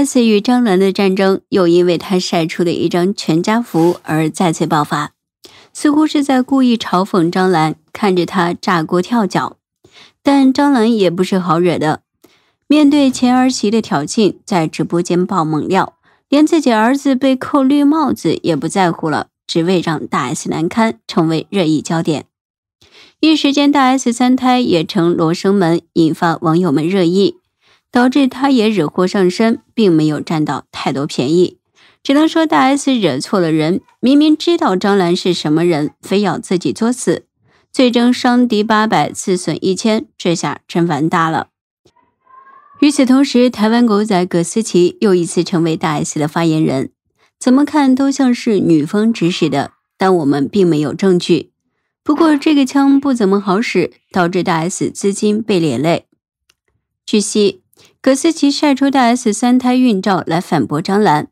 S 与张兰的战争又因为她晒出的一张全家福而再次爆发，似乎是在故意嘲讽张兰，看着她炸锅跳脚。但张兰也不是好惹的，面对前儿媳的挑衅，在直播间爆猛料，连自己儿子被扣绿帽子也不在乎了，只为让大 S 难堪，成为热议焦点。一时间，大 S 三胎也成罗生门，引发网友们热议。导致他也惹祸上身，并没有占到太多便宜，只能说大 S 惹错了人。明明知道张兰是什么人，非要自己作死，最终伤敌八百，自损一千，这下真完大了。与此同时，台湾狗仔葛思琪又一次成为大 S 的发言人，怎么看都像是女方指使的，但我们并没有证据。不过这个枪不怎么好使，导致大 S 资金被连累。据悉。葛思琪晒出大 S 三胎孕照来反驳张兰，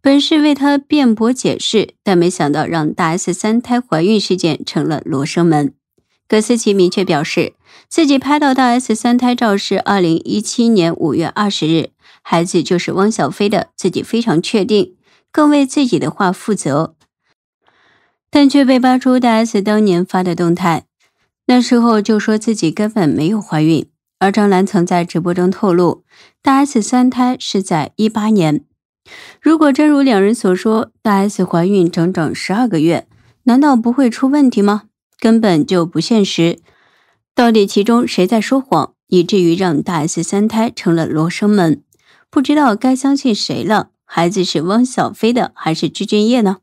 本是为她辩驳解释，但没想到让大 S 三胎怀孕事件成了罗生门。葛思琪明确表示，自己拍到大 S 三胎照是二零一七年五月二十日，孩子就是汪小菲的，自己非常确定，更为自己的话负责，但却被扒出大 S 当年发的动态，那时候就说自己根本没有怀孕。而张兰曾在直播中透露，大 S 三胎是在一八年。如果真如两人所说，大 S 怀孕整整十二个月，难道不会出问题吗？根本就不现实。到底其中谁在说谎，以至于让大 S 三胎成了罗生门？不知道该相信谁了。孩子是汪小菲的还是鞠俊业呢？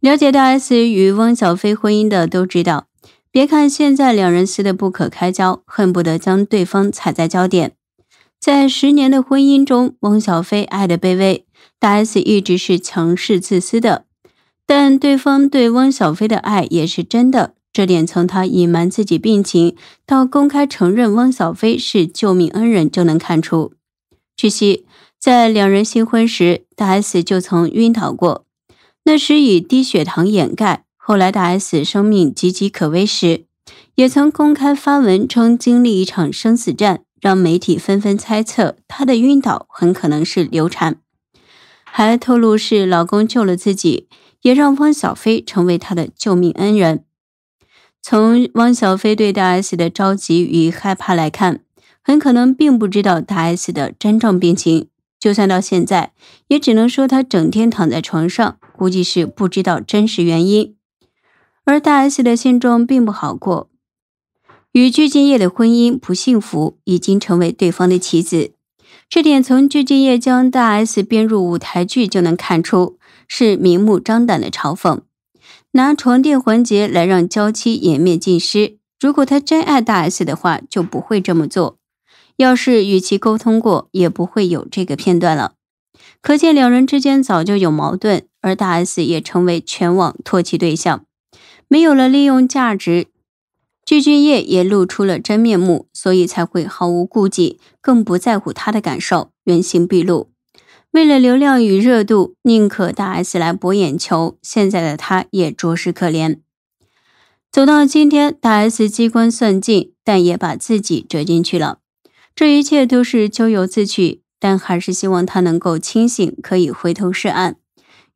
了解大 S 与汪小菲婚姻的都知道。别看现在两人撕得不可开交，恨不得将对方踩在脚底。在十年的婚姻中，汪小菲爱的卑微，大 S 一直是强势自私的。但对方对汪小菲的爱也是真的，这点从他隐瞒自己病情到公开承认汪小菲是救命恩人就能看出。据悉，在两人新婚时，大 S 就曾晕倒过，那时以低血糖掩盖。后来，大 S 生命岌岌可危时，也曾公开发文称经历一场生死战，让媒体纷纷猜测她的晕倒很可能是流产，还透露是老公救了自己，也让汪小菲成为她的救命恩人。从汪小菲对大 S 的着急与害怕来看，很可能并不知道大 S 的真正病情。就算到现在，也只能说他整天躺在床上，估计是不知道真实原因。而大 S 的心中并不好过，与鞠婧祎的婚姻不幸福，已经成为对方的棋子。这点从鞠婧祎将大 S 编入舞台剧就能看出，是明目张胆的嘲讽，拿床垫环节来让娇妻颜面尽失。如果他真爱大 S 的话，就不会这么做。要是与其沟通过，也不会有这个片段了。可见两人之间早就有矛盾，而大 S 也成为全网唾弃对象。没有了利用价值，巨俊业也露出了真面目，所以才会毫无顾忌，更不在乎他的感受，原形毕露。为了流量与热度，宁可大 S 来博眼球。现在的他也着实可怜。走到今天，大 S 机关算尽，但也把自己折进去了。这一切都是咎由自取，但还是希望他能够清醒，可以回头是岸，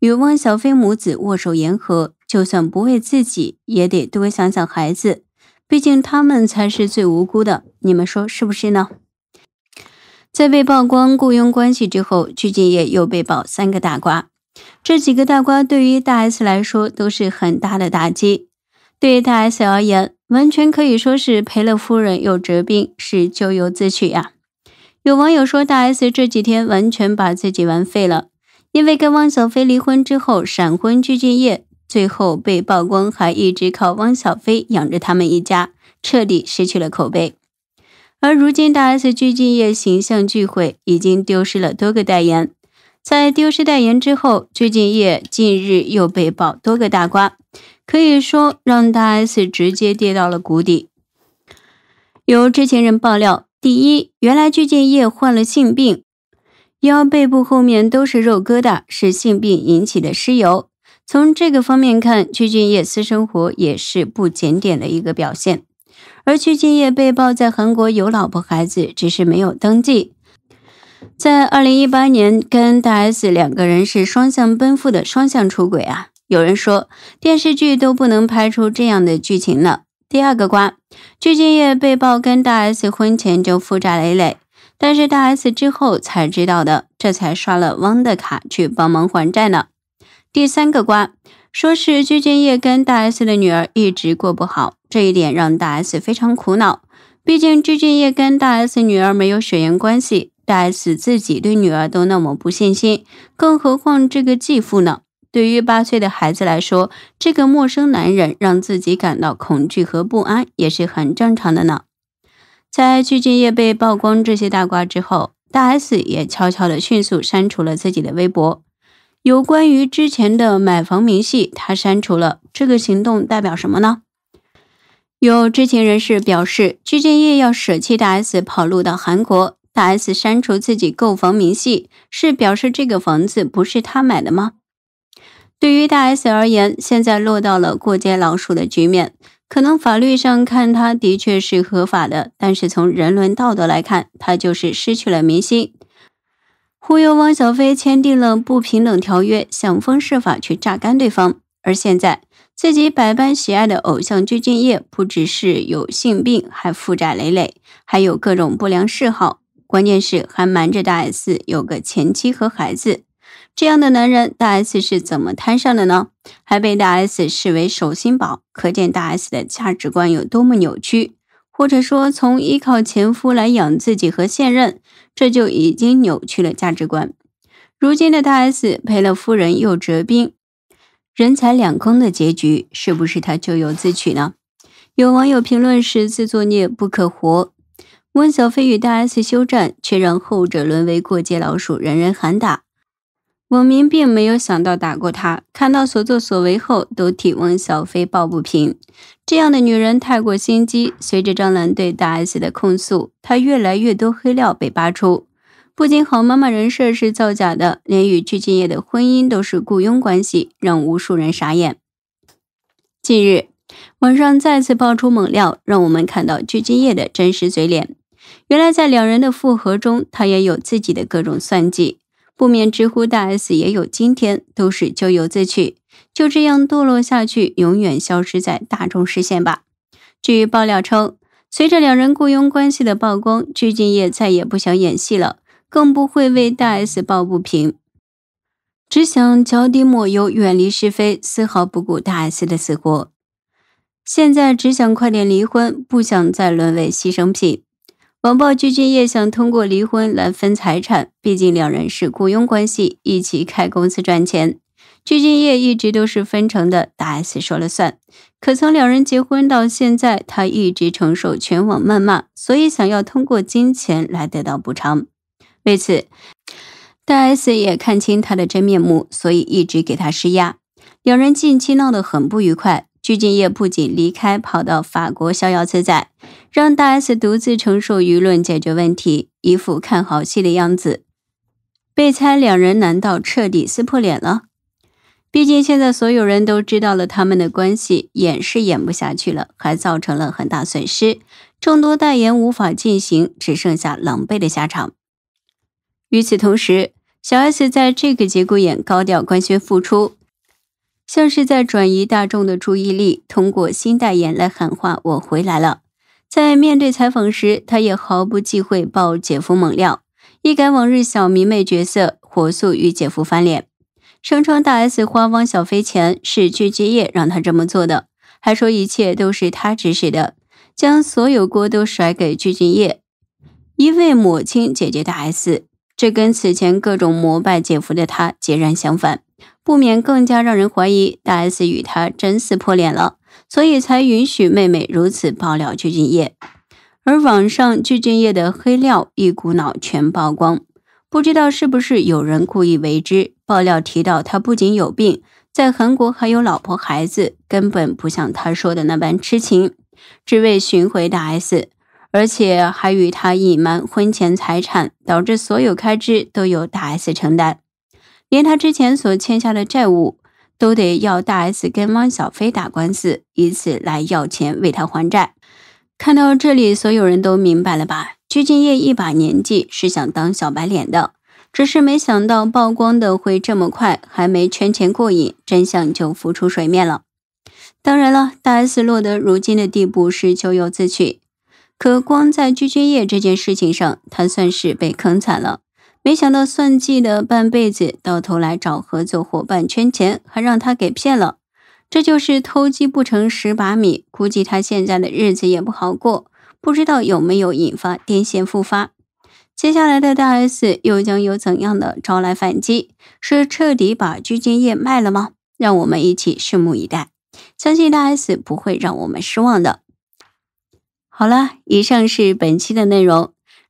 与汪小菲母子握手言和。就算不为自己，也得多想想孩子，毕竟他们才是最无辜的。你们说是不是呢？在被曝光雇佣关系之后，鞠婧祎又被爆三个大瓜，这几个大瓜对于大 S 来说都是很大的打击。对于大 S 而言，完全可以说是赔了夫人又折兵，是咎由自取呀。有网友说，大 S 这几天完全把自己玩废了，因为跟汪小菲离婚之后闪婚鞠婧祎。最后被曝光，还一直靠汪小菲养着他们一家，彻底失去了口碑。而如今大 S 鞠婧祎形象巨毁，已经丢失了多个代言。在丢失代言之后，鞠婧祎近日又被曝多个大瓜，可以说让大 S 直接跌到了谷底。有知情人爆料，第一，原来鞠婧祎患了性病，腰背部后面都是肉疙瘩，是性病引起的湿疣。从这个方面看，鞠婧祎私生活也是不检点的一个表现。而鞠婧祎被曝在韩国有老婆孩子，只是没有登记。在二零一八年，跟大 S 两个人是双向奔赴的双向出轨啊！有人说电视剧都不能拍出这样的剧情了。第二个瓜，鞠婧祎被曝跟大 S 婚前就负债累累，但是大 S 之后才知道的，这才刷了汪的卡去帮忙还债呢。第三个瓜，说是鞠婧祎跟大 S 的女儿一直过不好，这一点让大 S 非常苦恼。毕竟鞠婧祎跟大 S 女儿没有血缘关系，大 S 自己对女儿都那么不信心，更何况这个继父呢？对于八岁的孩子来说，这个陌生男人让自己感到恐惧和不安也是很正常的呢。在鞠婧祎被曝光这些大瓜之后，大 S 也悄悄地迅速删除了自己的微博。有关于之前的买房明细，他删除了。这个行动代表什么呢？有知情人士表示，具建业要舍弃大 S 跑路到韩国。大 S 删除自己购房明细，是表示这个房子不是他买的吗？对于大 S 而言，现在落到了过街老鼠的局面。可能法律上看他的确是合法的，但是从人伦道德来看，他就是失去了民心。忽悠汪小菲签订了不平等条约，想方设法去榨干对方。而现在自己百般喜爱的偶像鞠婧祎，不只是有性病，还负债累累，还有各种不良嗜好。关键是还瞒着大 S 有个前妻和孩子。这样的男人，大 S 是怎么摊上的呢？还被大 S 视为手心宝，可见大 S 的价值观有多么扭曲。或者说，从依靠前夫来养自己和现任。这就已经扭曲了价值观。如今的大 S 赔了夫人又折兵，人财两空的结局是不是他咎由自取呢？有网友评论是自作孽不可活。温小飞与大 S 休战，却让后者沦为过街老鼠，人人喊打。网明并没有想到打过他，看到所作所为后，都替温小菲抱不平。这样的女人太过心机。随着张兰对大 S 的控诉，她越来越多黑料被扒出，不仅好妈妈人设是造假的，连与鞠婧祎的婚姻都是雇佣关系，让无数人傻眼。近日，网上再次爆出猛料，让我们看到鞠婧祎的真实嘴脸。原来，在两人的复合中，她也有自己的各种算计。不免直呼大 S 也有今天，都是咎由自取，就这样堕落下去，永远消失在大众视线吧。据爆料称，随着两人雇佣关系的曝光，鞠婧祎再也不想演戏了，更不会为大 S 抱不平，只想脚底抹油，远离是非，丝毫不顾大 S 的死活。现在只想快点离婚，不想再沦为牺牲品。网暴鞠俊祎想通过离婚来分财产，毕竟两人是雇佣关系，一起开公司赚钱。鞠婧祎一直都是分成的大 S 说了算，可从两人结婚到现在，她一直承受全网谩骂，所以想要通过金钱来得到补偿。为此，大 S 也看清她的真面目，所以一直给她施压。两人近期闹得很不愉快。鞠婧祎不仅离开，跑到法国逍遥自在，让大 S 独自承受舆论解决问题，一副看好戏的样子。被猜两人难道彻底撕破脸了？毕竟现在所有人都知道了他们的关系，演是演不下去了，还造成了很大损失，众多代言无法进行，只剩下狼狈的下场。与此同时，小 S 在这个节骨眼高调官宣复出。像是在转移大众的注意力，通过新代言来喊话：“我回来了。”在面对采访时，他也毫不忌讳爆姐夫猛料，一改往日小迷妹角色，火速与姐夫翻脸，声称大 S 花汪小菲钱是鞠婧祎让他这么做的，还说一切都是他指使的，将所有锅都甩给鞠婧祎，一位母亲姐姐大 S，这跟此前各种膜拜姐夫的他截然相反。不免更加让人怀疑，大 S 与他真撕破脸了，所以才允许妹妹如此爆料具俊晔。而网上具俊晔的黑料一股脑全曝光，不知道是不是有人故意为之。爆料提到，他不仅有病，在韩国还有老婆孩子，根本不像他说的那般痴情，只为寻回大 S，而且还与他隐瞒婚前财产，导致所有开支都由大 S 承担。连他之前所欠下的债务，都得要大 S 跟汪小菲打官司，以此来要钱为他还债。看到这里，所有人都明白了吧？鞠婧祎一把年纪是想当小白脸的，只是没想到曝光的会这么快，还没圈钱过瘾，真相就浮出水面了。当然了，大 S 落得如今的地步是咎由自取，可光在鞠婧祎这件事情上，他算是被坑惨了。没想到算计了半辈子，到头来找合作伙伴圈钱，还让他给骗了。这就是偷鸡不成蚀把米，估计他现在的日子也不好过。不知道有没有引发癫痫复发？接下来的大 S 又将有怎样的招来反击？是彻底把鞠婧祎卖了吗？让我们一起拭目以待。相信大 S 不会让我们失望的。好了，以上是本期的内容。